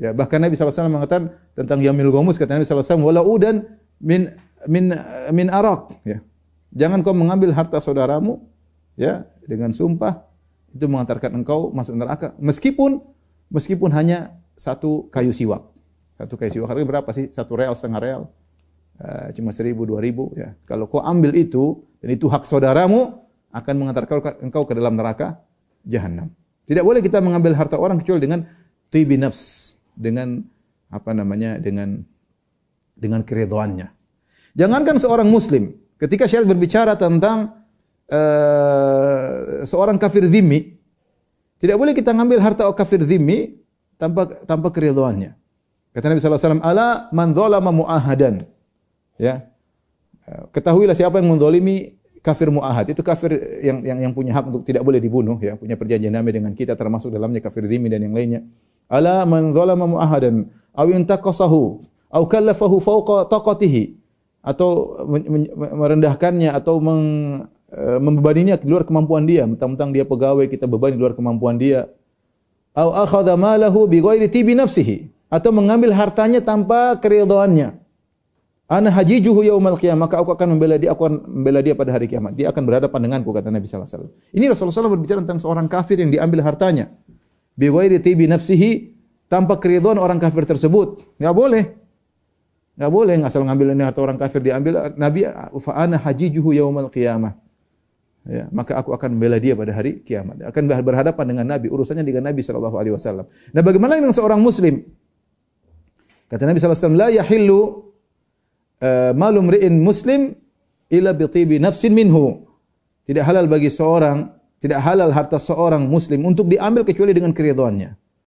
Ya, bahkan Nabi SAW mengatakan tentang Yamil Gomus, kata Nabi SAW, wala udan min min min arak. Ya. Jangan kau mengambil harta saudaramu ya dengan sumpah itu mengantarkan engkau masuk neraka meskipun meskipun hanya satu kayu siwak satu kayu siwak hari berapa sih satu real setengah real uh, cuma seribu dua ribu ya kalau kau ambil itu dan itu hak saudaramu akan mengantarkan engkau ke dalam neraka jahanam tidak boleh kita mengambil harta orang kecuali dengan tibi nafs dengan apa namanya dengan dengan keridhaannya. Jangankan seorang muslim, ketika syariat berbicara tentang uh, seorang kafir zimmi, tidak boleh kita ngambil harta kafir zimmi tanpa tanpa keridoannya. Kata Nabi sallallahu alaihi wasallam, "Ala man dzalama muahadan." Ya. Eh, ketahuilah siapa yang mendolimi kafir muahad. Itu kafir yang yang yang punya hak untuk tidak boleh dibunuh ya, punya perjanjian damai dengan kita termasuk dalamnya kafir zimmi dan yang lainnya ala man zalama muahadan aw intaqasahu aw kallafahu fawqa taqatihi atau merendahkannya atau meng, e, membebaninya di luar kemampuan dia, mentang-mentang dia pegawai kita beban di luar kemampuan dia. Au akhadha malahu bi ghairi tibi nafsihi atau mengambil hartanya tanpa keridhaannya. Ana hajijuhu yaumal qiyamah, maka aku akan membela dia, aku akan membela dia pada hari kiamat. Dia akan berhadapan denganku kata Nabi sallallahu alaihi wasallam. Ini Rasulullah SAW berbicara tentang seorang kafir yang diambil hartanya. Bi ghairi tibi nafsihi tanpa keriduan orang kafir tersebut. Enggak boleh. Enggak boleh asal ngambil ini harta orang kafir diambil. Nabi fa'ana hajijuhu yaumal qiyamah. Ya, maka aku akan membela dia pada hari kiamat. Akan berhadapan dengan Nabi, urusannya dengan Nabi sallallahu alaihi wasallam. Nah, bagaimana dengan seorang muslim? Kata Nabi sallallahu alaihi wasallam, "La yahillu uh, eh, malum ri'in muslim illa bi tibi nafsin minhu." Tidak halal bagi seorang, tidak halal harta seorang muslim untuk diambil kecuali dengan keridhaannya.